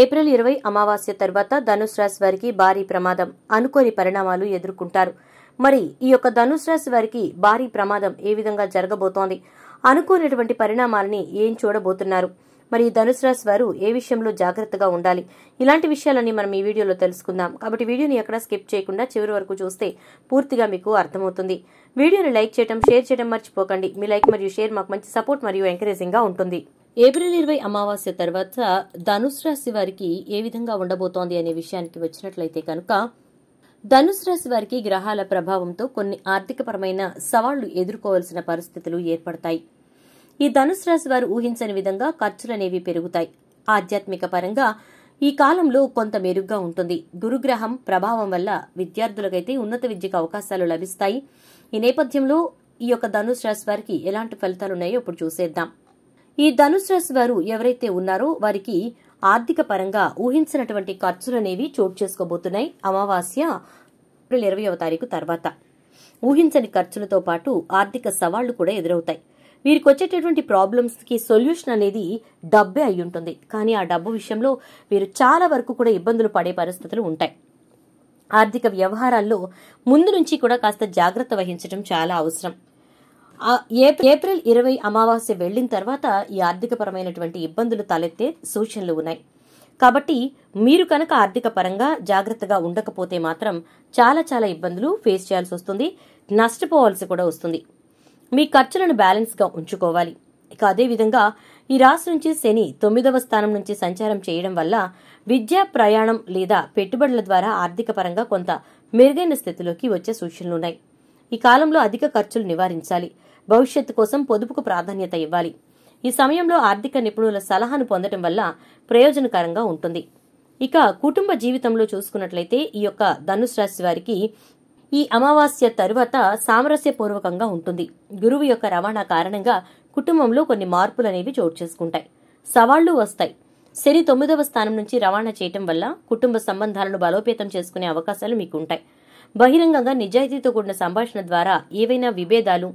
April ఇరవై అమావాస్య తర్వాత ధనుసు రాశి వారికి భారీ ప్రమాదం అనుకోని పరిణామాలు ఎదుర్కొంటారు మరి ఈ యొక్క ధనుసు రాశి వారికి భారీ ప్రమాదం ఏ విధంగా జరగబోతోంది అనుకోనటువంటి పరిణామాలని ఏం చూడబోతున్నారు మరి ధనుసు రాశి వారు ఏ విషయంలో జాగ్రత్తగా ఉండాలి ఇలాంటి విషయాలన్నీ మనం ఈ వీడియోలో తెలుసుకుందాం కాబట్టి వీడియోని ఎక్కడా స్కిప్ చేయకుండా చివరి వరకు చూస్తే పూర్తిగా మీకు అర్థమవుతుంది వీడియోని లైక్ చేయడం షేర్ చేయడం మర్చిపోకండి మీ లైక్ మరియు షేర్ మాకు మంచి సపోర్ట్ మరియు ఎంకరేజింగ్గా ఉంటుంది ఏప్రిల్ ఇరవై అమావాస్య తర్వాత ధనుసు రాశి వారికి ఏ విధంగా ఉండబోతోంది అనే విషయానికి వచ్చినట్లయితే కనుక ధనుసు రాశి వారికి గ్రహాల ప్రభావంతో కొన్ని ఆర్థికపరమైన సవాళ్లు ఎదుర్కోవాల్సిన పరిస్థితులు ఏర్పడతాయి ఈ ధనుసు రాశి వారు ఊహించని విధంగా ఖర్చులనేవి పెరుగుతాయి ఆధ్యాత్మిక పరంగా ఈ కాలంలో కొంత మెరుగ్గా ఉంటుంది గురుగ్రహం ప్రభావం వల్ల విద్యార్థులకైతే ఉన్నత విద్యకు అవకాశాలు లభిస్తాయి ఈ నేపథ్యంలో ఈ యొక్క ధనుసు రాశి వారికి ఎలాంటి ఫలితాలున్నాయో ఇప్పుడు చూసేద్దాం ఈ ధనుసు వారు ఎవరైతే ఉన్నారో వారికి ఆర్థిక పరంగా ఊహించినటువంటి ఖర్చులు అనేవి చోటు చేసుకోబోతున్నాయి అమావాస్య ఏప్రిల్ ఇరవైవ తారీఖు తర్వాత ఊహించని ఖర్చులతో పాటు ఆర్థిక సవాళ్లు కూడా ఎదురవుతాయి వీరికి వచ్చేటటువంటి ప్రాబ్లమ్స్కి సొల్యూషన్ అనేది డబ్బే అయి ఉంటుంది కానీ ఆ డబ్బు విషయంలో వీరు చాలా వరకు కూడా ఇబ్బందులు పడే పరిస్థితులు ఉంటాయి ఆర్థిక వ్యవహారాల్లో ముందు నుంచి కూడా కాస్త జాగ్రత్త వహించడం చాలా అవసరం ఏప్రిల్ ఇరవై అమావాస్య వెళ్లిన తర్వాత ఈ ఆర్థికపరమైనటువంటి ఇబ్బందులు తలెత్తే సూచనలు ఉన్నాయి కాబట్టి మీరు కనుక ఆర్థిక పరంగా జాగ్రత్తగా ఉండకపోతే మాత్రం చాలా చాలా ఇబ్బందులు ఫేస్ చేయాల్సి వస్తుంది నష్టపోవాల్సి కూడా వస్తుంది మీ ఖర్చులను బ్యాలెన్స్గా ఉంచుకోవాలి ఇక అదేవిధంగా ఈ రాశి నుంచి శని తొమ్మిదవ స్థానం నుంచి సంచారం చేయడం వల్ల విద్యా ప్రయాణం లేదా పెట్టుబడుల ద్వారా ఆర్థిక పరంగా కొంత మెరుగైన స్థితిలోకి వచ్చే సూచనలున్నాయి ఈ కాలంలో అధిక ఖర్చులు నివారించాలి భవిష్యత్తు కోసం పొదుపుకు ప్రాధాన్యత ఇవ్వాలి ఈ సమయంలో ఆర్థిక నిపుణుల సలహాను పొందటం వల్ల ప్రయోజనకరంగా ఉంటుంది ఇక కుటుంబ జీవితంలో చూసుకున్నట్లయితే ఈ యొక్క ధనుసు రాశి వారికి ఈ అమావాస్య తరువాత సామరస్యపూర్వకంగా ఉంటుంది గురువు యొక్క రవాణా కారణంగా కుటుంబంలో కొన్ని మార్పులు అనేవి చోటు చేసుకుంటాయి సవాళ్లు వస్తాయి శని తొమ్మిదవ స్థానం నుంచి రవాణా చేయటం వల్ల కుటుంబ సంబంధాలను బలోపేతం చేసుకునే అవకాశాలు మీకు ఉంటాయి బహిరంగంగా నిజాయితీతో కూడిన సంభాషణ ద్వారా ఏవైనా విభేదాలు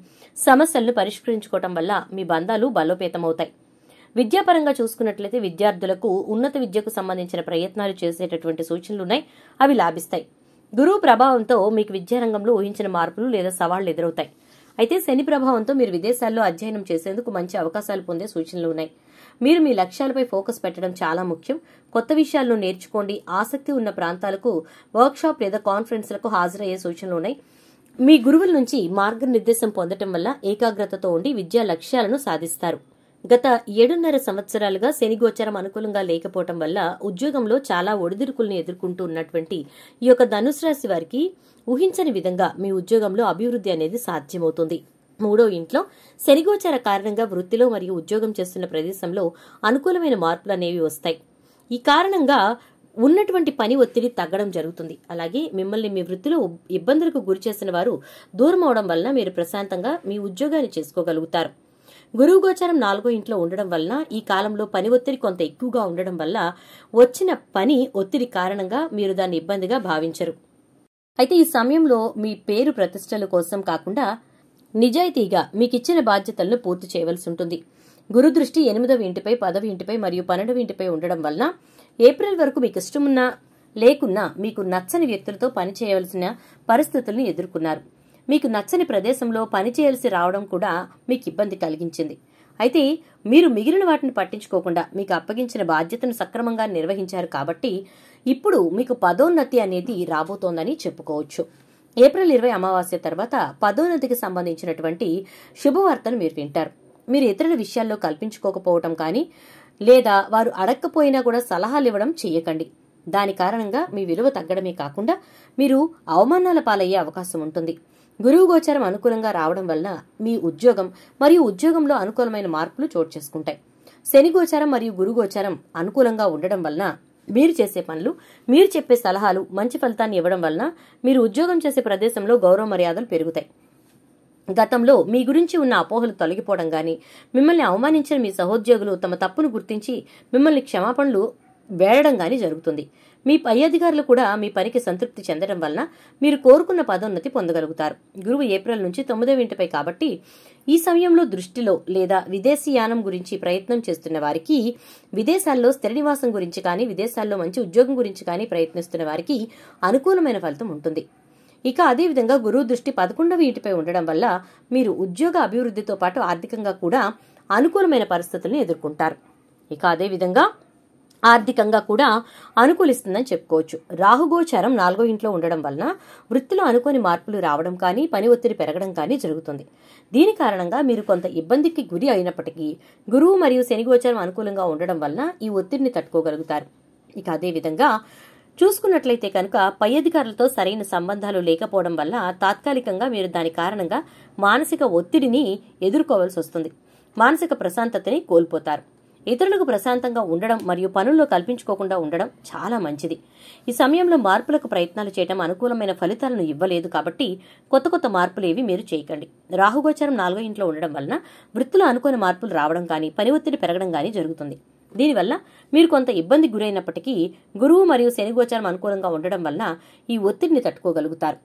సమస్యలను పరిష్కరించుకోవటం వల్ల మీ బంధాలు బలోపేతమవుతాయి విద్యాపరంగా చూసుకున్నట్లయితే విద్యార్థులకు ఉన్నత విద్యకు సంబంధించిన ప్రయత్నాలు చేసేటటువంటి సూచనలున్నాయి అవి లాభిస్తాయి గురువు ప్రభావంతో మీకు విద్యారంగంలో ఊహించిన మార్పులు లేదా సవాళ్లు ఎదురవుతాయి అయితే శని ప్రభావంతో మీరు విదేశాల్లో అధ్యయనం చేసేందుకు మంచి అవకాశాలు పొందే సూచనలు ఉన్నాయి మీరు మీ లక్ష్యాలపై ఫోకస్ పెట్టడం చాలా ముఖ్యం కొత్త విషయాలను నేర్చుకోండి ఆసక్తి ఉన్న ప్రాంతాలకు వర్క్షాప్ లేదా కాన్ఫరెన్స్లకు హాజరయ్యే సూచనలు ఉన్నాయి మీ గురువుల నుంచి మార్గనిర్దేశం పొందటం వల్ల ఏకాగ్రతతో ఉండి విద్యా లక్ష్యాలను సాధిస్తారు గత ఏడున్నర సంవత్సరాలుగా శని గోచరం అనుకూలంగా లేకపోవటం వల్ల ఉద్యోగంలో చాలా ఒడిదుడుకుల్ని ఎదుర్కొంటూ ఉన్నటువంటి ఈ యొక్క ధనుసు రాశి వారికి ఊహించని విధంగా మీ ఉద్యోగంలో అభివృద్ధి అనేది సాధ్యమవుతుంది మూడో ఇంట్లో శనిగోచార కారణంగా వృత్తిలో మరియు ఉద్యోగం చేస్తున్న ప్రదేశంలో అనుకూలమైన మార్పులు అనేవి వస్తాయి ఈ కారణంగా ఉన్నటువంటి పని ఒత్తిడి తగ్గడం జరుగుతుంది అలాగే మిమ్మల్ని మీ వృత్తిలో ఇబ్బందులకు గురి చేసిన వారు దూరం అవడం వలన మీరు ప్రశాంతంగా మీ ఉద్యోగాన్ని చేసుకోగలుగుతారు గురువు గోచారం నాలుగో ఇంట్లో ఉండడం వలన ఈ కాలంలో పని ఒత్తిడి కొంత ఎక్కువగా ఉండడం వల్ల వచ్చిన పని ఒత్తిడి కారణంగా మీరు దాన్ని ఇబ్బందిగా భావించరు అయితే ఈ సమయంలో మీ పేరు ప్రతిష్టల కోసం కాకుండా నిజాయితీగా మీకిచ్చిన బాధ్యతలను పూర్తి చేయవలసి ఉంటుంది గురుదృష్టి ఎనిమిదవ ఇంటిపై పదవి ఇంటిపై మరియు పన్నెండవ ఇంటిపై ఉండడం వలన ఏప్రిల్ వరకు మీకు ఇష్టమున్నా లేకున్నా మీకు నచ్చని వ్యక్తులతో పనిచేయవలసిన పరిస్థితులను ఎదుర్కొన్నారు మీకు నచ్చని ప్రదేశంలో పనిచేయాల్సి రావడం కూడా మీకు ఇబ్బంది కలిగించింది అయితే మీరు మిగిలిన వాటిని పట్టించుకోకుండా మీకు అప్పగించిన బాధ్యతను సక్రమంగా నిర్వహించారు కాబట్టి ఇప్పుడు మీకు పదోన్నతి అనేది రాబోతోందని చెప్పుకోవచ్చు ఏప్రిల్ ఇరవై అమావాస్య తర్వాత పదోన్నతికి సంబంధించినటువంటి శుభవార్తను మీరు వింటారు మీరు ఇతరుల విషయాల్లో కల్పించుకోకపోవటం కానీ లేదా వారు అడక్కపోయినా కూడా సలహాలు ఇవ్వడం చేయకండి దాని కారణంగా మీ విలువ తగ్గడమే కాకుండా మీరు అవమానాల పాలయ్యే అవకాశం ఉంటుంది గురువు గోచరం అనుకూలంగా రావడం వలన మీ ఉద్యోగం మరియు ఉద్యోగంలో అనుకూలమైన మార్పులు చోటు చేసుకుంటాయి శని గోచారం మరియు గురుగోచారం అనుకూలంగా ఉండడం వలన మీరు చేసే పనులు మీరు చెప్పే సలహాలు మంచి ఫలితాన్ని ఇవ్వడం వలన మీరు ఉద్యోగం చేసే ప్రదేశంలో గౌరవ మర్యాదలు పెరుగుతాయి గతంలో మీ గురించి ఉన్న అపోహలు తొలగిపోవడం కానీ మిమ్మల్ని అవమానించిన మీ సహోద్యోగులు తమ తప్పును గుర్తించి మిమ్మల్ని క్షమాపణలు వేడడం కానీ జరుగుతుంది మీ పై అధికారులు కూడా మీ పనికి సంతృప్తి చెందడం వలన మీరు కోరుకున్న పదోన్నతి పొందగలుగుతారు గురువు ఏప్రిల్ నుంచి తొమ్మిదవ ఇంటిపై కాబట్టి ఈ సమయంలో దృష్టిలో లేదా విదేశీయానం గురించి ప్రయత్నం చేస్తున్న వారికి విదేశాల్లో స్థిర నివాసం గురించి కానీ విదేశాల్లో మంచి ఉద్యోగం గురించి కానీ ప్రయత్నిస్తున్న వారికి అనుకూలమైన ఫలితం ఉంటుంది ఇక అదేవిధంగా గురువు దృష్టి పదకొండవ ఇంటిపై ఉండడం వల్ల మీరు ఉద్యోగ అభివృద్ధితో పాటు ఆర్థికంగా కూడా అనుకూలమైన పరిస్థితులను ఎదుర్కొంటారు ఇక అదేవిధంగా ఆర్థికంగా కూడా అనుకూలిస్తుందని చెప్పుకోవచ్చు రాహుగోచారం నాలుగో ఇంట్లో ఉండడం వలన వృత్తిలో అనుకోని మార్పులు రావడం కానీ పని ఒత్తిడి పెరగడం కానీ జరుగుతుంది దీని కారణంగా మీరు కొంత ఇబ్బందికి గురి అయినప్పటికీ గురువు మరియు శని గోచారం అనుకూలంగా ఉండడం వలన ఈ ఒత్తిడిని తట్టుకోగలుగుతారు ఇక అదేవిధంగా చూసుకున్నట్లయితే కనుక పై అధికారులతో సరైన సంబంధాలు లేకపోవడం వల్ల తాత్కాలికంగా మీరు దాని కారణంగా మానసిక ఒత్తిడిని ఎదుర్కోవాల్సి వస్తుంది మానసిక ప్రశాంతతని కోల్పోతారు ఇతరులకు ప్రశాంతంగా ఉండడం మరియు పనుల్లో కల్పించుకోకుండా ఉండడం చాలా మంచిది ఈ సమయంలో మార్పులకు ప్రయత్నాలు చేయడం అనుకూలమైన ఫలితాలను ఇవ్వలేదు కాబట్టి కొత్త కొత్త మార్పులు ఏవి మీరు చేయకండి రాహుగోచారం నాలుగో ఇంట్లో ఉండడం వలన వృత్తిలో అనుకోని మార్పులు రావడం కానీ పని ఒత్తిడి పెరగడం కానీ జరుగుతుంది దీనివల్ల మీరు కొంత ఇబ్బంది గురైనప్పటికీ గురువు మరియు శనిగోచారం అనుకూలంగా ఉండడం వల్ల ఈ ఒత్తిడిని తట్టుకోగలుగుతారు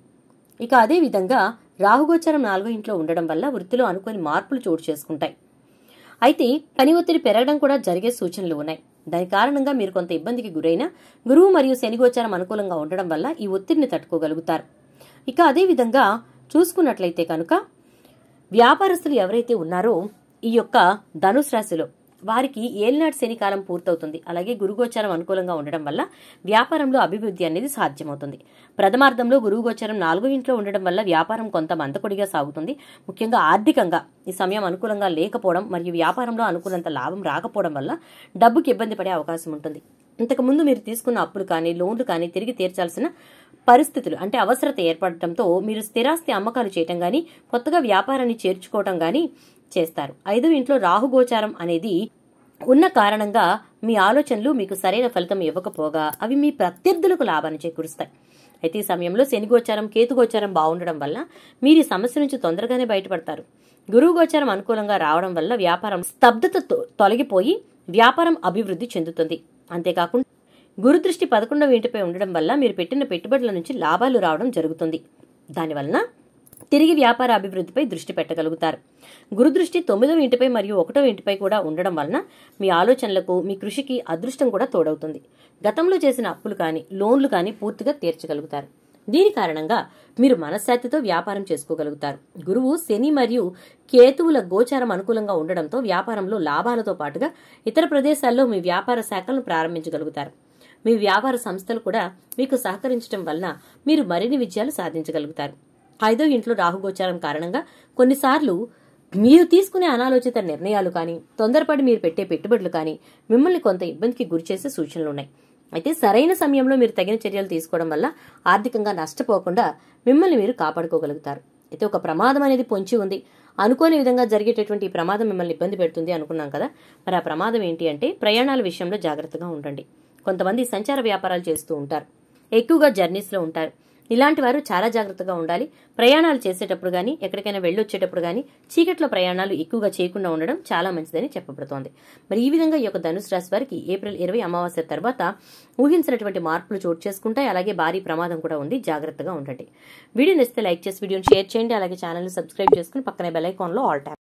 ఇక అదేవిధంగా రాహుగోచారం నాలుగో ఇంట్లో ఉండడం వల్ల వృత్తిలో అనుకోని మార్పులు చోటు చేసుకుంటాయి అయితే పని ఒత్తిడి పెరగడం కూడా జరిగే సూచనలు ఉన్నాయి దాని కారణంగా మీరు కొంత ఇబ్బందికి గురైన గురువు మరియు శనిగోచారం అనుకూలంగా ఉండడం వల్ల ఈ ఒత్తిడిని తట్టుకోగలుగుతారు ఇక అదేవిధంగా చూసుకున్నట్లయితే కనుక వ్యాపారస్తులు ఎవరైతే ఉన్నారో ఈ యొక్క ధనుసు రాశిలో వారికి ఏలినాటి శనికాలం పూర్తవుతుంది అలాగే గురుగోచారం అనుకూలంగా ఉండడం వల్ల వ్యాపారంలో అభివృద్ధి అనేది సాధ్యమవుతుంది ప్రథమార్థంలో గురువు గోచరం నాలుగు ఇంట్లో ఉండడం వల్ల వ్యాపారం కొంత మందకొడిగా సాగుతుంది ముఖ్యంగా ఆర్థికంగా ఈ సమయం అనుకూలంగా లేకపోవడం మరియు వ్యాపారంలో అనుకూలంత లాభం రాకపోవడం వల్ల డబ్బుకి ఇబ్బంది పడే అవకాశం ఉంటుంది ఇంతకుముందు మీరు తీసుకున్న అప్పులు కానీ లోన్లు కానీ తిరిగి తీర్చాల్సిన పరిస్థితులు అంటే అవసరత ఏర్పడటంతో మీరు స్థిరాస్తి అమ్మకాలు చేయటం కానీ కొత్తగా వ్యాపారాన్ని చేర్చుకోవటం కానీ చేస్తారు ఐదు ఇంట్లో రాహుగోచారం అనేది ఉన్న కారణంగా మీ ఆలోచనలు మీకు సరైన ఫలితం ఇవ్వకపోగా అవి మీ ప్రత్యర్థులకు లాభాన్ని చేకూరుస్తాయి అయితే ఈ సమయంలో శనిగోచారం కేతుగోచారం బాగుండడం వల్ల మీరు ఈ సమస్య నుంచి తొందరగానే బయటపడతారు గురువు గోచారం అనుకూలంగా రావడం వల్ల వ్యాపారం స్తబ్దత తొలగిపోయి వ్యాపారం అభివృద్ధి చెందుతుంది అంతేకాకుండా గురుదృష్టి పదకొండవ ఇంటిపై ఉండడం వల్ల మీరు పెట్టిన పెట్టుబడుల నుంచి లాభాలు రావడం జరుగుతుంది దానివలన తిరిగి వ్యాపార అభివృద్ధిపై దృష్టి పెట్టగలుగుతారు గురుదృష్టి తొమ్మిదవ ఇంటిపై మరియు ఒకటవ ఇంటిపై కూడా ఉండడం వలన మీ ఆలోచనలకు మీ కృషికి అదృష్టం కూడా తోడవుతుంది గతంలో చేసిన అప్పులు కానీ లోన్లు కానీ పూర్తిగా తీర్చగలుగుతారు దీని కారణంగా మీరు మనశ్శాంతితో వ్యాపారం చేసుకోగలుగుతారు గురువు శని మరియు కేతువుల గోచారం అనుకూలంగా ఉండడంతో వ్యాపారంలో లాభాలతో పాటుగా ఇతర ప్రదేశాల్లో మీ వ్యాపార శాఖలను ప్రారంభించగలుగుతారు మీ వ్యాపార సంస్థలు కూడా మీకు సహకరించడం వలన మీరు మరిన్ని విజయాలు సాధించగలుగుతారు ఐదో ఇంట్లో రాహుగోచారం కారణంగా కొన్నిసార్లు మీరు తీసుకునే అనాలోచిత నిర్ణయాలు కానీ తొందరపడి మీరు పెట్టే పెట్టుబడులు కానీ మిమ్మల్ని కొంత ఇబ్బందికి గురిచేసే సూచనలు ఉన్నాయి అయితే సరైన సమయంలో మీరు తగిన చర్యలు తీసుకోవడం వల్ల ఆర్థికంగా నష్టపోకుండా మిమ్మల్ని మీరు కాపాడుకోగలుగుతారు అయితే ఒక ప్రమాదం అనేది పొంచి ఉంది అనుకోని విధంగా జరిగేటటువంటి ప్రమాదం మిమ్మల్ని ఇబ్బంది పెడుతుంది అనుకున్నాం కదా మరి ఆ ప్రమాదం ఏంటి అంటే ప్రయాణాల విషయంలో జాగ్రత్తగా ఉండండి కొంతమంది సంచార వ్యాపారాలు చేస్తూ ఉంటారు ఎక్కువగా జర్నీస్లో ఉంటారు ఇలాంటి వారు చాలా జాగ్రత్తగా ఉండాలి ప్రయాణాలు చేసేటప్పుడు కానీ ఎక్కడికైనా వెళ్ళొచ్చేటప్పుడు కానీ చీకట్లో ప్రయాణాలు ఎక్కువగా చేయకుండా ఉండడం చాలా మంచిదని చెప్పబడుతోంది మరి ఈ విధంగా ఈ యొక్క ధనుసు రాశి వారికి ఏప్రిల్ ఇరవై అమావాస్య తర్వాత ఊహించినటువంటి మార్పులు చోటు చేసుకుంటాయి అలాగే భారీ ప్రమాదం కూడా ఉంది జాగ్రత్తగా ఉండండి వీడియో నచ్చితే లైక్ చేసి వీడియోని షేర్ చేయండి అలాగే ఛానల్ సబ్స్క్రైబ్ చేసుకుని పక్కనే బెల్ లో ఆల్ టైం